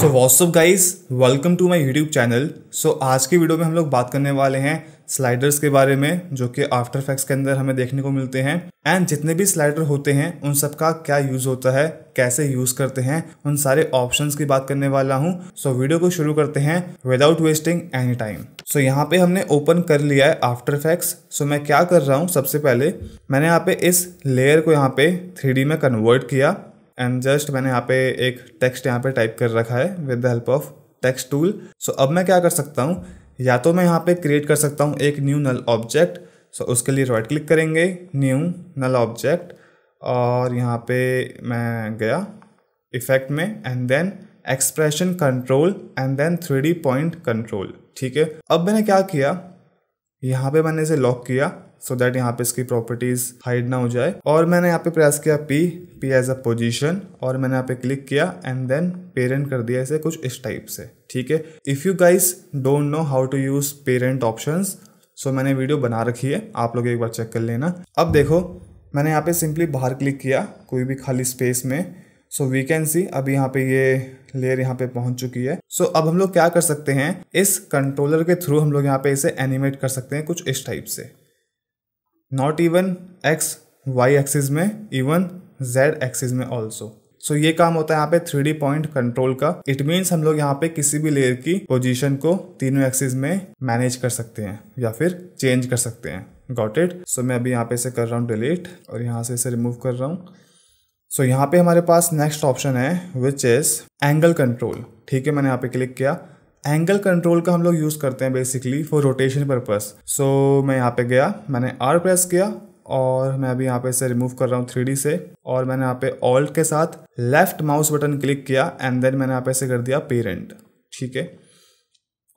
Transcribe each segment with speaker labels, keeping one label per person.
Speaker 1: so what's up guys welcome to my YouTube channel so आज की video में हम लोग बात करने वाले हैं स्लाइडर्स के बारे में जो कि आफ्टर फैक्स के अंदर हमें देखने को मिलते हैं एंड जितने भी स्लाइडर होते हैं उन सब का क्या यूज़ होता है कैसे यूज़ करते हैं उन सारे ऑप्शंस की बात करने वाला हूँ सो so, वीडियो को शुरू करते हैं without wasting any time so यहाँ पे हमने ओपन कर लिया है आफ्टर फैक्स सो मैं क्या कर रहा हूँ सबसे पहले मैंने यहाँ पे इस लेयर को यहाँ पे थ्री में कन्वर्ट किया एंड जस्ट मैंने यहाँ पे एक टेक्स्ट यहाँ पे टाइप कर रखा है with the help of text tool so अब मैं क्या कर सकता हूँ या तो मैं यहाँ पे क्रिएट कर सकता हूँ एक न्यू नल ऑब्जेक्ट सो उसके लिए राइट क्लिक करेंगे न्यू नल ऑब्जेक्ट और यहाँ पे मैं गया इफेक्ट में and then expression control and then three point control ठीक है अब मैंने क्या किया यहाँ पे मैंने इसे लॉक किया सो so दैट यहाँ पे इसकी प्रॉपर्टीज हाइड ना हो जाए और मैंने यहाँ पे प्रयास किया P P as a position और मैंने यहाँ पे क्लिक किया एंड देन पेरेंट कर दिया इसे कुछ इस टाइप से ठीक है if you guys don't know how to use parent option so मैंने वीडियो बना रखी है आप लोग एक बार चेक कर लेना अब देखो मैंने यहाँ पे सिंपली बाहर क्लिक किया कोई भी खाली स्पेस में सो वी कैन सी अभी यहाँ पे ये लेयर यहाँ पे पहुंच चुकी है सो so, अब हम लोग क्या कर सकते हैं इस कंट्रोलर के थ्रू हम लोग यहाँ पे इसे एनिमेट कर सकते हैं कुछ इस टाइप से not even X Y axis में इवन जेड एक्सिस में ऑल्सो सो so, ये काम होता है यहाँ पे थ्री पॉइंट कंट्रोल का इट मीन्स हम लोग यहाँ पे किसी भी लेयर की पोजिशन को तीनों एक्सिस में मैनेज कर सकते हैं या फिर चेंज कर सकते हैं गॉट इट सो मैं अभी यहाँ पे इसे कर रहा हूँ डिलीट और यहाँ से इसे रिमूव कर रहा हूँ सो यहाँ पे हमारे पास नेक्स्ट ऑप्शन है विच इज़ एंगल कंट्रोल ठीक है मैंने यहाँ पे क्लिक किया एंगल कंट्रोल का हम लोग यूज़ करते हैं basically for rotation purpose so मैं यहाँ पे गया मैंने आर प्रेस किया और मैं अभी यहाँ पे इसे रिमूव कर रहा हूँ थ्री से और मैंने यहाँ पे ऑल्ट के साथ लेफ्ट माउस बटन क्लिक किया एंड देन मैंने यहाँ पे इसे कर दिया पेरेंट ठीक है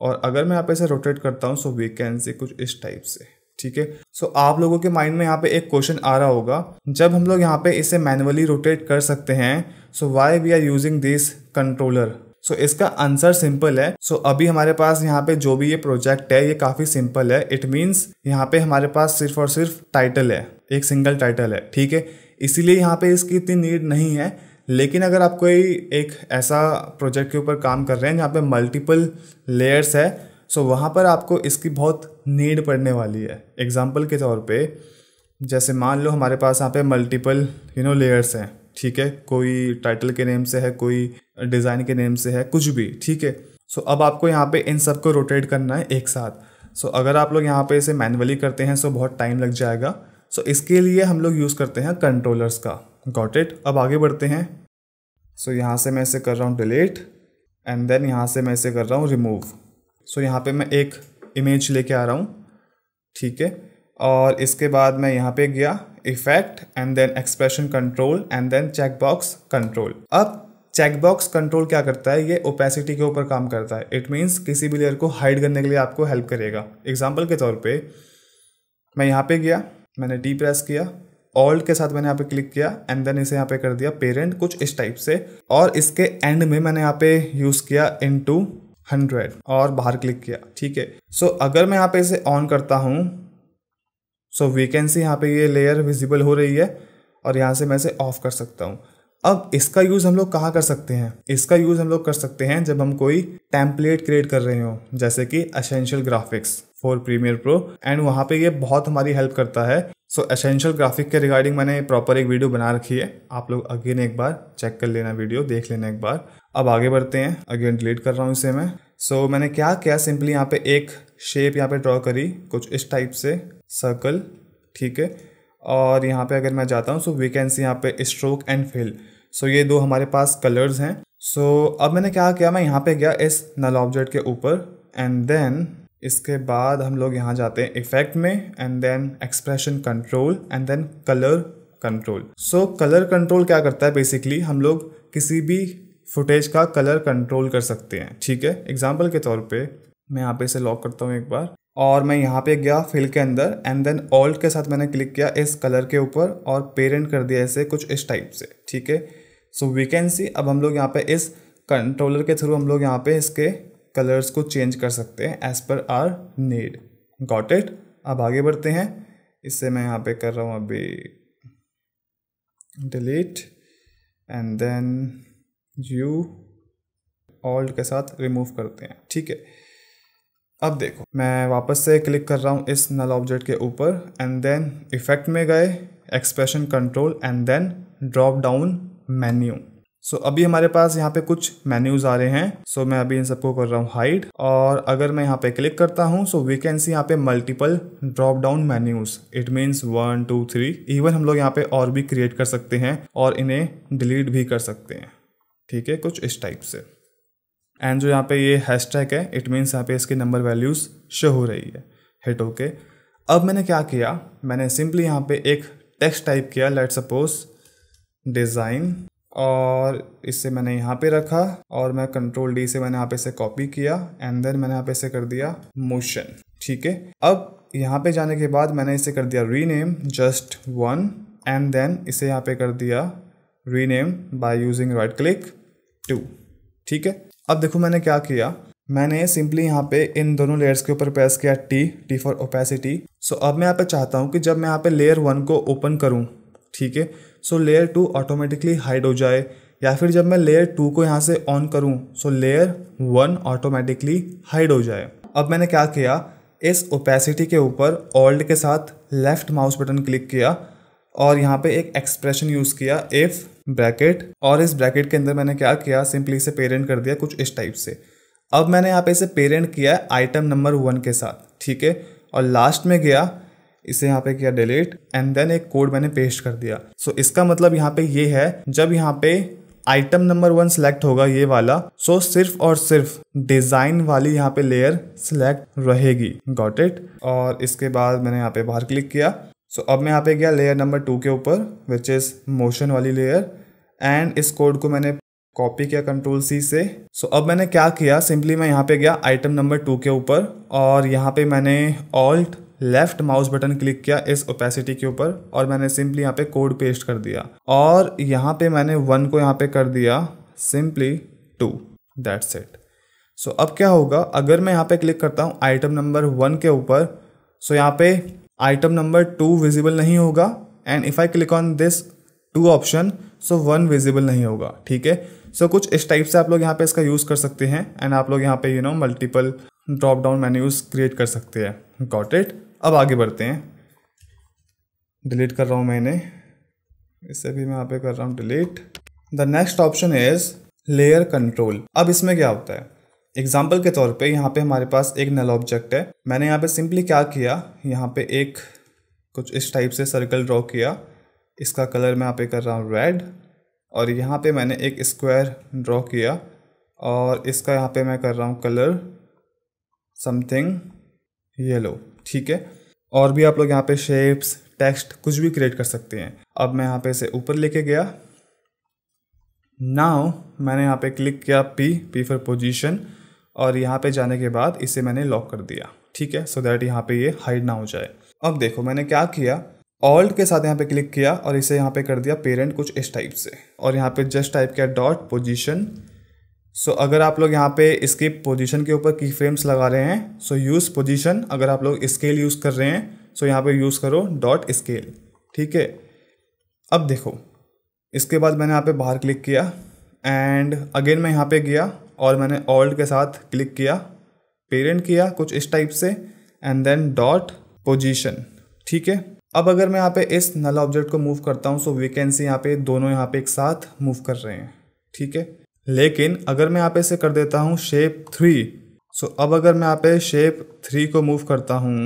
Speaker 1: और अगर मैं यहाँ पे इसे रोटेट करता हूँ सो वी कैन से कुछ इस टाइप से ठीक है सो आप लोगों के माइंड में यहाँ पे एक क्वेश्चन आ रहा होगा जब हम लोग यहाँ पे इसे मैनुअली रोटेट कर सकते हैं so why we are using this controller so इसका आंसर सिंपल है सो so, अभी हमारे पास यहाँ पे जो भी ये प्रोजेक्ट है ये काफ़ी सिंपल है इट मीन्स यहाँ पे हमारे पास सिर्फ और सिर्फ टाइटल है एक सिंगल टाइटल है ठीक है इसीलिए यहाँ पे इसकी इतनी नीड नहीं है लेकिन अगर आप कोई एक ऐसा प्रोजेक्ट के ऊपर काम कर रहे हैं जहाँ पे मल्टीपल लेयर्स है सो so, वहाँ पर आपको इसकी बहुत नीड पड़ने वाली है एग्ज़ाम्पल के तौर पे जैसे मान लो हमारे पास यहाँ पे मल्टीपल यू नो लेयर्स हैं ठीक है कोई टाइटल के नेम से है कोई डिज़ाइन के नेम से है कुछ भी ठीक है सो so, अब आपको यहाँ पे इन सब को रोटेट करना है एक साथ सो so, अगर आप लोग यहाँ पे इसे मैनुअली करते हैं सो so बहुत टाइम लग जाएगा सो so, इसके लिए हम लोग यूज़ करते हैं कंट्रोलर्स का गॉट इट अब आगे बढ़ते हैं सो so, यहाँ से मैं इसे कर रहा हूँ डिलीट एंड देन यहाँ से मैं इसे कर रहा हूँ रिमूव सो so, यहाँ पे मैं एक इमेज लेके आ रहा हूँ ठीक है और इसके बाद मैं यहाँ पे गया effect and then expression control and then checkbox control अब चेकबॉक्स कंट्रोल क्या करता है ये ओपेसिटी के ऊपर काम करता है इट मीन्स किसी भी लेयर को हाइड करने के लिए आपको हेल्प करेगा एग्जाम्पल के तौर पर मैं यहाँ पे गया मैंने डी प्रेस किया ऑल्ट के साथ मैंने यहाँ पे क्लिक किया एंड देन इसे यहाँ पे कर दिया पेरेंट कुछ इस टाइप से और इसके एंड में मैंने यहाँ पे यूज़ किया इन टू हंड्रेड और बाहर क्लिक किया ठीक है सो अगर मैं यहाँ पे इसे ऑन करता हूँ सो वी कैन सी यहाँ पे ये लेयर विजिबल हो रही है और यहाँ से मैं इसे ऑफ कर सकता हूँ अब इसका यूज़ हम लोग कहाँ कर सकते हैं इसका यूज़ हम लोग कर सकते हैं जब हम कोई टैंपलेट क्रिएट कर रहे हो जैसे कि essential graphics for Premiere Pro and वहाँ पे ये बहुत हमारी हेल्प करता है सो असेंशियल ग्राफिक के रिगार्डिंग मैंने प्रॉपर एक वीडियो बना रखी है आप लोग अगेन एक बार चेक कर लेना वीडियो देख लेना एक बार अब आगे बढ़ते हैं अगेन डिलीट कर रहा हूँ इसे मैं सो so, मैंने क्या किया सिंपली यहाँ पे एक शेप यहाँ पे ड्रॉ करी कुछ इस टाइप से सर्कल ठीक है और यहाँ पे अगर मैं जाता हूँ सो वी कैन सी यहाँ पे स्ट्रोक एंड फिल सो ये दो हमारे पास कलर्स हैं सो so, अब मैंने क्या किया मैं यहाँ पे गया इस नल ऑब्जेक्ट के ऊपर एंड देन इसके बाद हम लोग यहाँ जाते हैं इफेक्ट में and then expression control and then colour control so colour control क्या करता है बेसिकली हम लोग किसी भी फुटेज का कलर कंट्रोल कर सकते हैं ठीक है एग्जाम्पल के तौर पर मैं यहाँ पे इसे लॉक करता हूँ एक बार और मैं यहाँ पे गया फिल के अंदर एंड देन ऑल्ट के साथ मैंने क्लिक किया इस कलर के ऊपर और पेरेंट कर दिया इसे कुछ इस टाइप से ठीक है सो वी कैन सी अब हम लोग यहाँ पे इस कंट्रोलर के थ्रू हम लोग यहाँ पे इसके कलर्स को चेंज कर सकते हैं as per are need got it अब आगे बढ़ते हैं इससे मैं यहाँ पे कर रहा हूँ अभी delete and then you alt के साथ रिमूव करते हैं ठीक है अब देखो मैं वापस से क्लिक कर रहा हूँ इस नल ऑब्जेक्ट के ऊपर एंड देन इफेक्ट में गए expression control and then drop down menu so अभी हमारे पास यहाँ पे कुछ मेन्यूज आ रहे हैं सो so, मैं अभी इन सबको कर रहा हूँ हाइड और अगर मैं यहाँ पे क्लिक करता हूँ सो वी कैन सी यहाँ पे multiple drop down menus it means one two three even हम लोग यहाँ पे और भी क्रिएट कर सकते हैं और इन्हें डिलीट भी कर सकते हैं ठीक है कुछ इस टाइप से एंड जो यहाँ पे ये हैश टैग है इट मीन्स यहाँ पे इसके नंबर वैल्यूज़ शो हो रही है हिट होके अब मैंने क्या किया मैंने सिंपली यहाँ पे एक टेक्स्ट टाइप किया लेट सपोज डिज़ाइन और इसे मैंने यहाँ पे रखा और मैं कंट्रोल डी से मैंने यहाँ पे इसे कॉपी किया एंड देन मैंने यहाँ पे इसे कर दिया मोशन ठीक है अब यहाँ पे जाने के बाद मैंने इसे कर दिया rename just one and then इसे यहाँ पे कर दिया rename by using right click two ठीक है अब देखो मैंने क्या किया मैंने सिंपली यहाँ पे इन दोनों लेयर्स के ऊपर प्रेस किया T T for opacity so अब मैं यहाँ पे चाहता हूँ कि जब मैं यहाँ पे लेयर वन को ओपन करूँ ठीक है so layer two automatically hide हो जाए या फिर जब मैं लेयर टू को यहाँ से ऑन करूँ so layer one automatically hide हो जाए अब मैंने क्या किया इस ओपेसिटी के ऊपर ऑल्ट के साथ लेफ्ट माउस बटन क्लिक किया और यहाँ पे एक एक्सप्रेशन यूज़ किया इफ़ ब्रैकेट और इस ब्रैकेट के अंदर मैंने क्या किया सिंपली इसे पेरेंट कर दिया कुछ इस टाइप से अब मैंने यहाँ पे इसे पेरेंट किया आइटम नंबर वन के साथ ठीक है और लास्ट में गया इसे यहाँ पे किया डिलीट एंड देन एक कोड मैंने पेस्ट कर दिया सो so, इसका मतलब यहाँ पे ये यह है जब यहाँ पे आइटम नंबर वन सिलेक्ट होगा ये वाला सो so सिर्फ और सिर्फ डिजाइन वाली यहाँ पे लेयर सिलेक्ट रहेगी गॉट इट और इसके बाद मैंने यहाँ पे बाहर क्लिक किया सो so, अब मैं यहाँ पे गया लेयर नंबर टू के ऊपर विच इज़ मोशन वाली लेयर एंड इस कोड को मैंने कॉपी किया कंट्रोल सी से सो so, अब मैंने क्या किया सिंपली मैं यहाँ पे गया आइटम नंबर टू के ऊपर और यहाँ पे मैंने alt left mouse button click किया इस ओपेसिटी के ऊपर और मैंने सिंपली यहाँ पे कोड पेस्ट कर दिया और यहाँ पे मैंने वन को यहाँ पे कर दिया simply two that's it so अब क्या होगा अगर मैं यहाँ पे क्लिक करता हूँ आइटम नंबर वन के ऊपर सो so यहाँ पे आइटम नंबर टू विजिबल नहीं होगा and if I click on this two option so one visible नहीं होगा ठीक है सो कुछ इस टाइप से आप लोग यहाँ पे इसका यूज़ कर सकते हैं एंड आप लोग यहाँ पे you know multiple drop down menus create कर सकते हैं गॉट इट अब आगे बढ़ते हैं डिलीट कर रहा हूँ मैंने इसे भी मैं यहाँ पे कर रहा हूँ delete the next option is layer control अब इसमें क्या होता है एग्जाम्पल के तौर पे यहाँ पे हमारे पास एक नल ऑब्जेक्ट है मैंने यहाँ पे सिंपली क्या किया यहाँ पे एक कुछ इस टाइप से सर्कल ड्रॉ किया इसका कलर मैं यहाँ पे कर रहा हूँ रेड और यहाँ पे मैंने एक स्क्वायर ड्रॉ किया और इसका यहाँ पे मैं कर रहा हूँ कलर समथिंग येलो ठीक है और भी आप लोग यहाँ पे शेप्स टेक्स्ट कुछ भी क्रिएट कर सकते हैं अब मैं यहाँ पे इसे ऊपर लेके गया नाउ मैंने यहाँ पे क्लिक किया पी पी फॉर पोजीशन और यहाँ पे जाने के बाद इसे मैंने लॉक कर दिया ठीक है सो दैट यहाँ पे ये हाइड ना हो जाए अब देखो मैंने क्या किया ऑल्ट के साथ यहाँ पे क्लिक किया और इसे यहाँ पे कर दिया पेरेंट कुछ इस टाइप से और यहाँ पे जस्ट टाइप किया डॉट पोजिशन सो अगर आप लोग यहाँ पे इसके पोजिशन के ऊपर की फ्रेम्स लगा रहे हैं सो यूज़ पोजिशन अगर आप लोग स्केल यूज़ कर रहे हैं सो यहाँ पे यूज़ करो डॉट स्केल ठीक है अब देखो इसके बाद मैंने यहाँ पे बाहर क्लिक किया एंड अगेन मैं यहाँ पे गया और मैंने ऑल्ट के साथ क्लिक किया पेरेंट किया कुछ इस टाइप से एंड देन डॉट पोजिशन ठीक है अब अगर मैं यहाँ पे इस नल ऑब्जेक्ट को मूव करता हूँ सो वेकेंसी यहाँ पे दोनों यहाँ पे एक साथ मूव कर रहे हैं ठीक है लेकिन अगर मैं यहाँ पे इसे कर देता हूँ शेप थ्री सो अब अगर मैं यहाँ पे शेप थ्री को मूव करता हूँ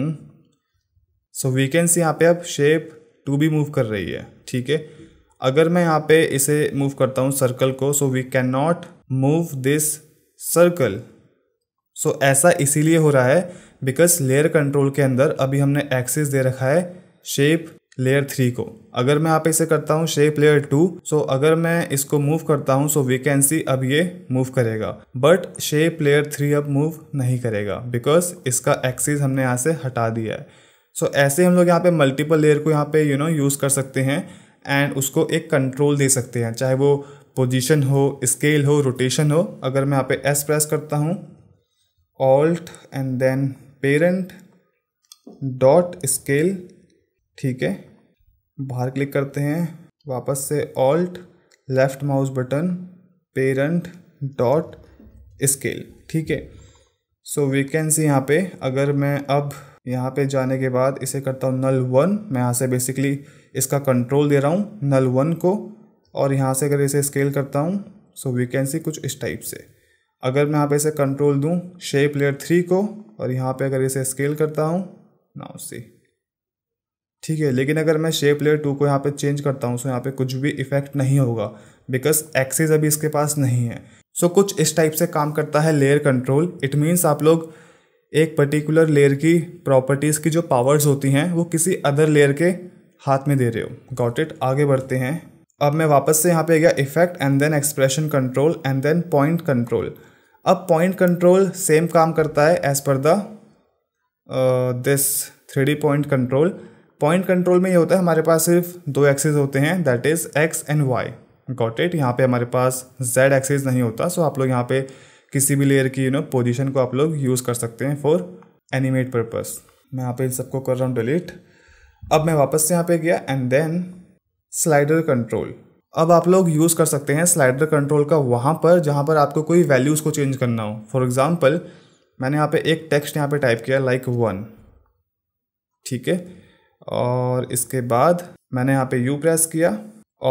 Speaker 1: सो वेकेंसी यहाँ पे अब शेप टू भी मूव कर रही है ठीक है अगर मैं यहाँ पे इसे मूव करता हूँ सर्कल को so we can not move this circle so ऐसा इसीलिए हो रहा है बिकॉज लेयर कंट्रोल के अंदर अभी हमने एक्सेस दे रखा है शेप लेयर थ्री को अगर मैं यहाँ पे इसे करता हूँ शेप लेयर टू सो अगर मैं इसको मूव करता हूँ सो वी कैन सी अब ये मूव करेगा बट शेप लेयर थ्री अब मूव नहीं करेगा बिकॉज इसका एक्सेस हमने यहाँ से हटा दिया है सो so, ऐसे हम लोग यहाँ पे मल्टीपल लेयर को यहाँ पे यू नो यूज़ कर सकते हैं एंड उसको एक कंट्रोल दे सकते हैं चाहे वो पोजीशन हो स्केल हो रोटेशन हो अगर मैं यहाँ पे एस प्रेस करता हूँ alt and then parent dot scale ठीक है बाहर क्लिक करते हैं वापस से alt left mouse button parent dot scale ठीक है सो वी कैन सी यहाँ पे अगर मैं अब यहाँ पे जाने के बाद इसे करता हूँ नल वन मैं यहाँ से बेसिकली इसका कंट्रोल दे रहा हूँ नल वन को और यहाँ से अगर इसे स्केल करता हूँ सो वी कैन सी कुछ इस टाइप से अगर मैं यहाँ पे इसे कंट्रोल दूँ शेप लेयर थ्री को और यहाँ पे अगर इसे स्केल करता हूँ नाउ सी ठीक है लेकिन अगर मैं शेप लेयर टू को यहाँ पे चेंज करता हूँ सो यहाँ पे कुछ भी इफेक्ट नहीं होगा बिकॉज एक्सेस अभी इसके पास नहीं है सो so, कुछ इस टाइप से काम करता है लेयर कंट्रोल इट मीन्स आप लोग एक पर्टिकुलर लेयर की प्रॉपर्टीज़ की जो पावर्स होती हैं वो किसी अदर लेयर के हाथ में दे रहे हो गॉट इट आगे बढ़ते हैं अब मैं वापस से यहाँ पे गया effect and then expression control and then point control अब पॉइंट कंट्रोल सेम काम करता है as per the this three D point control point control में ये होता है हमारे पास सिर्फ दो एक्सेस होते हैं that is X and Y got it यहाँ पे हमारे पास जेड एक्सेस नहीं होता सो so आप लोग यहाँ पे किसी भी लेयर की यू नो पोजिशन को आप लोग यूज़ कर सकते हैं फॉर एनिमेट पर्पज़ मैं यहाँ पे इन सबको कर रहा हूँ डिलीट अब मैं वापस से यहाँ पे गया एंड देन स्लाइडर कंट्रोल अब आप लोग यूज़ कर सकते हैं स्लाइडर कंट्रोल का वहाँ पर जहाँ पर आपको कोई वैल्यूज़ को चेंज करना हो फॉर एग्ज़ाम्पल मैंने यहाँ पे एक टेक्स्ट यहाँ पे टाइप किया लाइक वन ठीक है और इसके बाद मैंने यहाँ पे यू प्रेस किया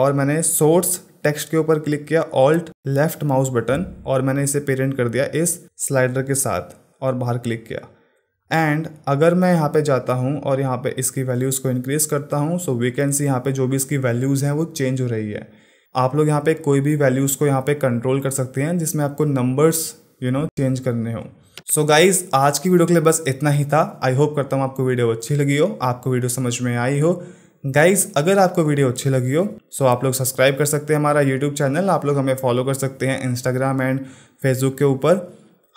Speaker 1: और मैंने सोर्स टेक्स्ट के ऊपर क्लिक किया ऑल्ट लेफ्ट माउस बटन और मैंने इसे पेरेंट कर दिया इस स्लाइडर के साथ और बाहर क्लिक किया एंड अगर मैं यहाँ पे जाता हूँ और यहाँ पे इसकी वैल्यूज़ को इंक्रीज़ करता हूँ सो वी कैन सी यहाँ पे जो भी इसकी वैल्यूज़ हैं वो चेंज हो रही है आप लोग यहाँ पे कोई भी वैल्यूज़ को यहाँ पे कंट्रोल कर सकते हैं जिसमें आपको नंबर्स यू नो चेंज करने हो सो गाइज आज की वीडियो के लिए बस इतना ही था आई होप करता हूँ आपको वीडियो अच्छी लगी हो आपको वीडियो समझ में आई हो गाइज अगर आपको वीडियो अच्छी लगी हो सो आप लोग सब्सक्राइब कर सकते हैं हमारा यूट्यूब चैनल आप लोग हमें फॉलो कर सकते हैं इंस्टाग्राम एंड फेसबुक के ऊपर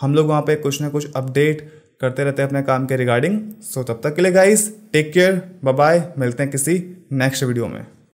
Speaker 1: हम लोग वहाँ पे कुछ ना कुछ अपडेट करते रहते हैं अपने काम के रिगार्डिंग सो तब तक के लिए गाइस टेक केयर बाय मिलते हैं किसी नेक्स्ट वीडियो में